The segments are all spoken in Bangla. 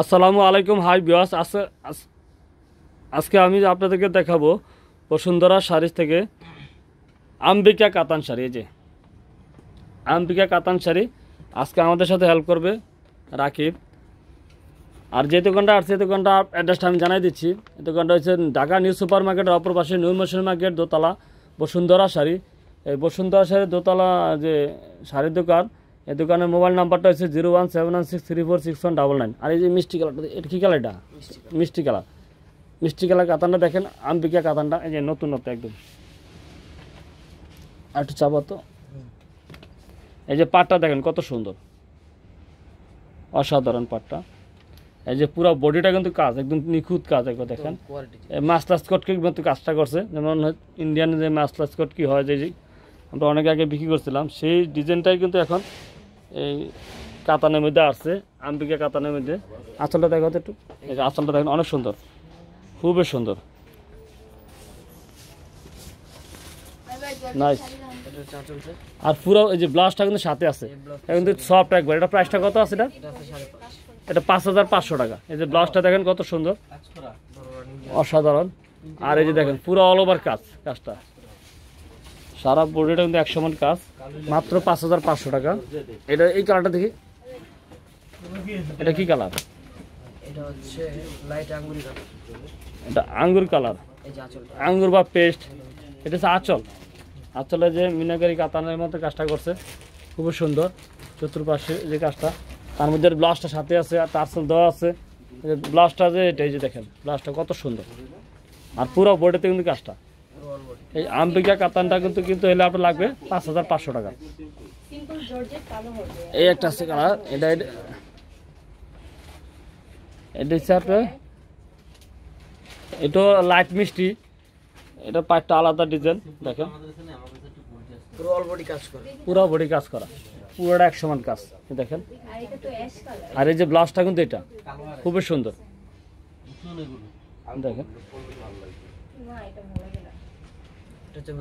আসসালামু আলাইকুম হাই বিওয়াস আজকে আমি আপনাদেরকে দেখাবো বসুন্ধরা শাড়ি থেকে আম্বিকা কাতান শাড়ি এই যে আম্বিকা কাতান শাড়ি আজকে আমাদের সাথে হেল্প করবে রাকিব আর যে দোকানটা আর সেই দোকানটা অ্যাড্রেসটা আমি জানাই দিচ্ছি এই দোকানটা হচ্ছে ঢাকা নিউ সুপার মার্কেটের অপর পাশে নিউ মোশন মার্কেট দোতলা বসুন্ধরা শাড়ি এই বসুন্ধরা শাড়ির দোতলা যে শাড়ির দোকান এই দোকানের মোবাইল নাম্বারটা হচ্ছে zero one seven one six three four six one double nine আর এই যে মিষ্টি কালারটা এটা কী কালার এটা মিষ্টি কালার মিষ্টি কালার কাতানটা দেখেন আম্বিকা কাতানটা এই যে নতুন নতুন একদম আর একটু চাপা তো এই যে পাটটা দেখেন কত সুন্দর অসাধারণ পাটটা এই যে পুরো বডিটা কিন্তু কাজ একদম নিখুঁত কাজ একবার দেখেন মাছ লাস্কট কিন্তু কাজটা করছে যেমন ইন্ডিয়ান যে মাছ লাস্কট কি হয় যে আমরা অনেক আগে বিক্রি করছিলাম সেই ডিজাইনটাই কিন্তু এখন এই কাতানের মধ্যে আসছে আম্বিকা কাতানের মধ্যে আঁচলটা দেখা একটু আঁচলটা দেখেন অনেক সুন্দর খুবই সুন্দর আর পুরো এই যে ব্লাউজটা কিন্তু সাথে আছে কিন্তু সফট একবার এটা প্রাইসটা কত আছে এটা এটা পাঁচ হাজার পাঁচশো টাকা এই যে ব্লাউজটা দেখেন কত সুন্দর অসাধারণ আর এই যে দেখেন পুরো অল ওভার কাজ কাজটা সারা বডিটা কিন্তু একশো মান কাজ মাত্র পাঁচ হাজার পাঁচশো টাকা এটা এই কালারটা দেখি এটা কি কালার এটা আঙ্গুর কালার আঙ্গুর বা পেস্ট এটা হচ্ছে আঁচল আঁচলে যে মিনাকারি কাতানের মতো কাজটা করছে খুবই সুন্দর চতুর্পাশে যে কাজটা তার মধ্যে ব্লাউজটা সাথে আছে আর টার্সেল দেওয়া আছে ব্লাউজটা যে এটাই যে দেখেন ব্লাউজটা কত সুন্দর আর পুরো বোর্ডেতে কিন্তু কাজটা এই আম্বিকা কাতানটা কিন্তু কিন্তু এলে আপনার লাগবে পাঁচ হাজার পাঁচশো টাকা এই একটা আছে কালার এটা এটা হচ্ছে আপনার এটা লাইট মিষ্টি এটা পাঁচটা আলাদা ডিজাইন দেখেন পুরো বডি কাজ করা পুরোটা এক সমান কাজ দেখেন আর এই যে ব্লাউজটা কিন্তু এটা খুবই সুন্দর দেখেন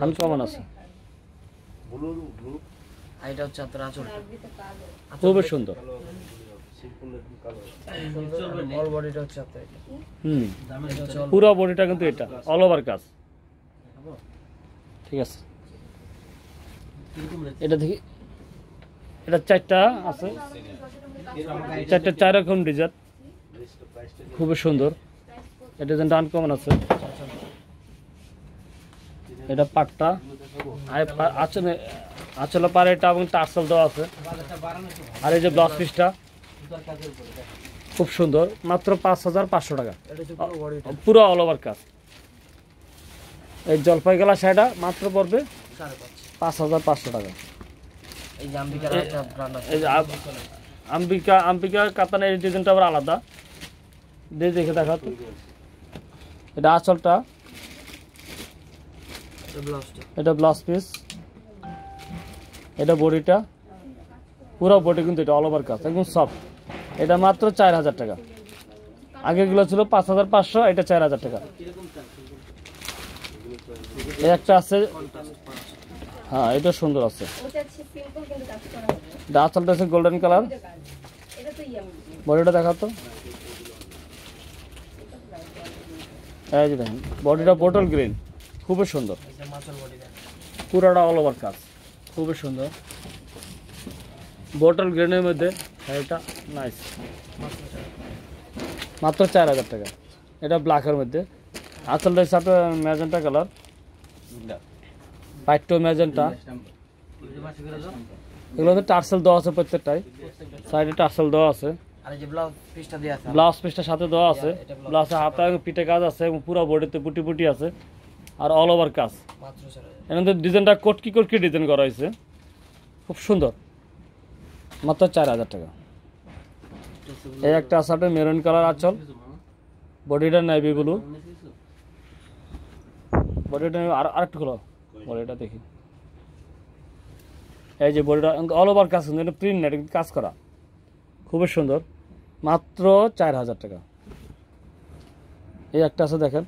আমি কেমন আছি আর এটা হচ্ছে খুবই সুন্দর হুম পুরো বডিটা কিন্তু এটা অল ওভার কাজ হ্যাঁ, ঠিক আছে এটা দেখি এটা চারটা আছে চারটা চার রকম ডিজাইন খুবই সুন্দর এটা যেন আনকমন আছে এটা পাটটা আচলে আচল পার এটা এবং টার্সেল দেওয়া আছে আর এই যে ব্লাউজ পিসটা খুব সুন্দর মাত্র পাঁচ হাজার পাঁচশো টাকা পুরো অল ওভার কাজ এই জলপাই গলা শাড়িটা মাত্র পড়বে পাঁচ হাজার পাঁচশো টাকা আম্বিকা আম্বিকা কাতানের এই ডিজাইনটা আবার আলাদা দিয়ে দেখে দেখা এটা আচলটা এটা ব্লাউজ পিস এটা বডিটা পুরো বডি কিন্তু এটা অল ওভার কাজ একদম সফট এটা মাত্র চার হাজার টাকা আগেগুলো ছিল পাঁচ হাজার পাঁচশো এটা চার হাজার টাকা একটা আছে হ্যাঁ এটা সুন্দর আছে আঁচলটা আছে গোল্ডেন কালার বডিটা দেখাতো এই যে দেখেন বডিটা বোটল গ্রিন খুবই সুন্দর পুরাটা অল ওভার কাজ খুবই সুন্দর বোটল গ্রেনের মধ্যে হ্যাঁ, এটা নাইস মাত্র চার হাজার টাকা এটা ব্ল্যাকের মধ্যে আঁচলটা হচ্ছে আপনার ম্যাজেন্টা কালার পাইটো ম্যাজেন্টা এগুলো হচ্ছে টার্সেল দেওয়া আছে প্রত্যেকটাই সাইডে টার্সেল দেওয়া আছে ব্লাউজ পিসটা সাথে দেওয়া আছে ব্লাউজে হাতে পিঠে কাজ আছে এবং পুরো বডিতে পুটি পুটি আছে আর অল ওভার কাজ এখানে কোট ডিজাইনটা কটকি কটকি ডিজাইন করা হয়েছে খুব সুন্দর মাত্র চার হাজার টাকা এই একটা আসাটে মেরুন কালার আচল বডিটা নেভি ব্লু বডিটা আর আরেকটু খোলো বডিটা দেখি এই যে বডিটা অল ওভার কাজ সুন্দর এটা প্রিন্ট নেট কাজ করা খুবই সুন্দর মাত্র চার হাজার টাকা এই একটা আছে দেখেন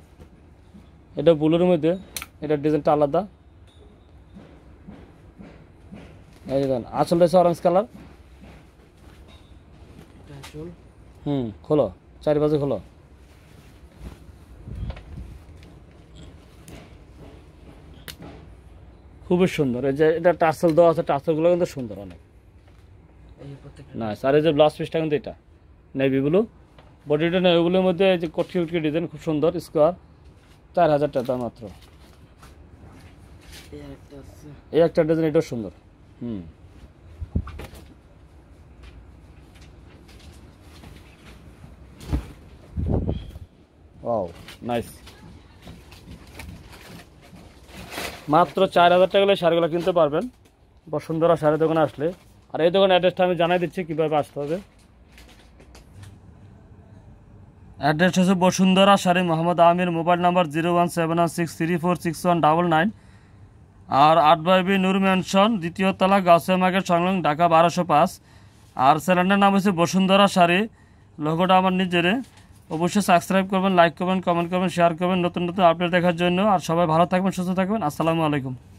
এটা ব্লুর মধ্যে এটা ডিজাইনটা আলাদা আসলটা অরেঞ্জ কালার হুম খোলো চারিপাশে খোলো খুবই সুন্দর এই যে এটা টার্সেল দেওয়া আছে টার্সেলগুলো কিন্তু সুন্দর অনেক না স্যার এই যে ব্লাউজ পিসটা কিন্তু এটা নেভি ব্লু বডিটা নেভি ব্লুর মধ্যে এই যে কটকি উটকি ডিজাইন খুব সুন্দর স্কোয়ার চার হাজার টাকা মাত্র এই একটা ডিজাইন এটাও সুন্দর হুম ওয়াও নাইস মাত্র চার হাজার টাকা হলে শাড়িগুলো কিনতে পারবেন বসুন্ধরা শাড়ি দোকানে আসলে আর এই দোকানের অ্যাড্রেসটা আমি জানাই দিচ্ছি কীভাবে আসতে হবে অ্যাড্রেস হচ্ছে Bashundhara sari Mohammad Amir mobile number zero one seven one six three four six one double nine আর আট বাই বি নূর মেনশন দ্বিতীয় তলা গাউসিয়া মার্কেট সংলগ্ন ঢাকা বারোশো পাঁচ আর স্যালেন্ডার নাম হচ্ছে বসুন্ধরা শাড়ি লোগোটা আমার নিজের অবশ্যই সাবস্ক্রাইব করবেন লাইক করবেন কমেন্ট করবেন শেয়ার করবেন নতুন নতুন আপডেট দেখার জন্য আর সবাই ভালো থাকবেন সুস্থ থাকবেন আসসালামু আলাইকুম